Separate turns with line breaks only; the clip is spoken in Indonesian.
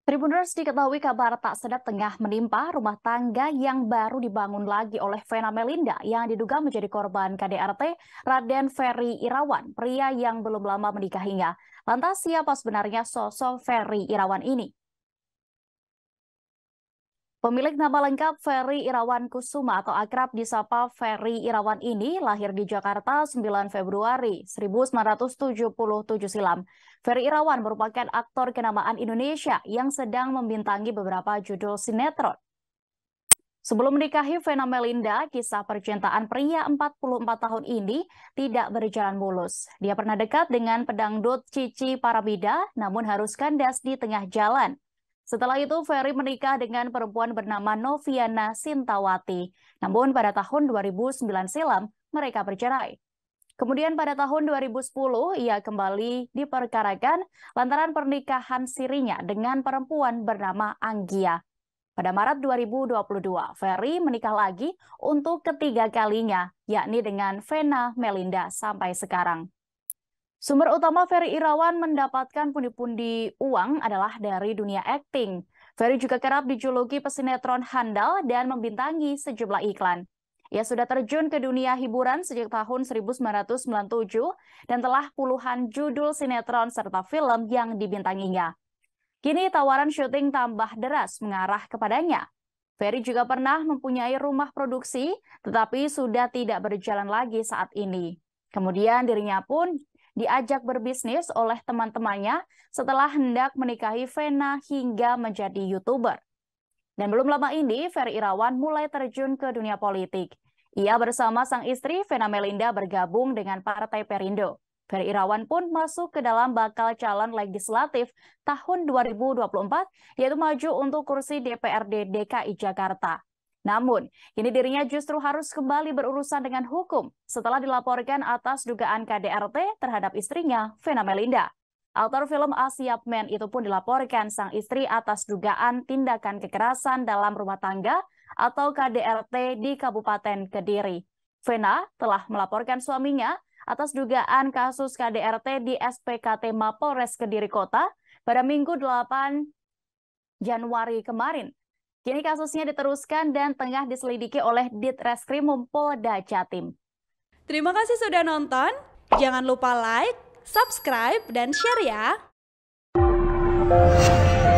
Tribuners diketahui kabar tak sedap tengah menimpa rumah tangga yang baru dibangun lagi oleh Vena Melinda yang diduga menjadi korban KDRT Raden Ferry Irawan, pria yang belum lama menikahinya. Lantas siapa sebenarnya sosok Ferry Irawan ini? Pemilik nama lengkap Ferry Irawan Kusuma atau akrab disapa Ferry Irawan ini lahir di Jakarta 9 Februari 1977 silam. Ferry Irawan merupakan aktor kenamaan Indonesia yang sedang membintangi beberapa judul sinetron. Sebelum menikahi Vena Melinda, kisah percintaan pria 44 tahun ini tidak berjalan mulus. Dia pernah dekat dengan pedangdut Cici Parabida, namun harus kandas di tengah jalan. Setelah itu, Ferry menikah dengan perempuan bernama Noviana Sintawati. Namun pada tahun 2009 silam, mereka bercerai. Kemudian pada tahun 2010, ia kembali diperkarakan lantaran pernikahan sirinya dengan perempuan bernama Anggia. Pada Maret 2022, Ferry menikah lagi untuk ketiga kalinya, yakni dengan Vena Melinda sampai sekarang. Sumber utama Ferry Irawan mendapatkan pundi-pundi uang adalah dari dunia akting. Ferry juga kerap dijuluki pesinetron handal dan membintangi sejumlah iklan. Ia sudah terjun ke dunia hiburan sejak tahun 1997 dan telah puluhan judul sinetron serta film yang dibintanginya. Kini tawaran syuting tambah deras mengarah kepadanya. Ferry juga pernah mempunyai rumah produksi, tetapi sudah tidak berjalan lagi saat ini. Kemudian dirinya pun diajak berbisnis oleh teman-temannya setelah hendak menikahi Vena hingga menjadi YouTuber. Dan belum lama ini, Ferry Irawan mulai terjun ke dunia politik. Ia bersama sang istri Vena Melinda bergabung dengan Partai Perindo. Ferry Irawan pun masuk ke dalam bakal calon legislatif tahun 2024, yaitu maju untuk kursi DPRD DKI Jakarta. Namun, kini dirinya justru harus kembali berurusan dengan hukum setelah dilaporkan atas dugaan KDRT terhadap istrinya, Vena Melinda. Autor film Asia Men itu pun dilaporkan sang istri atas dugaan tindakan kekerasan dalam rumah tangga atau KDRT di Kabupaten Kediri. Vena telah melaporkan suaminya atas dugaan kasus KDRT di SPKT Mapolres Kediri Kota pada Minggu 8 Januari kemarin Kini kasusnya diteruskan dan tengah diselidiki oleh Ditreskrimum Polda Jatim. Terima kasih sudah nonton. Jangan lupa like, subscribe, dan share ya.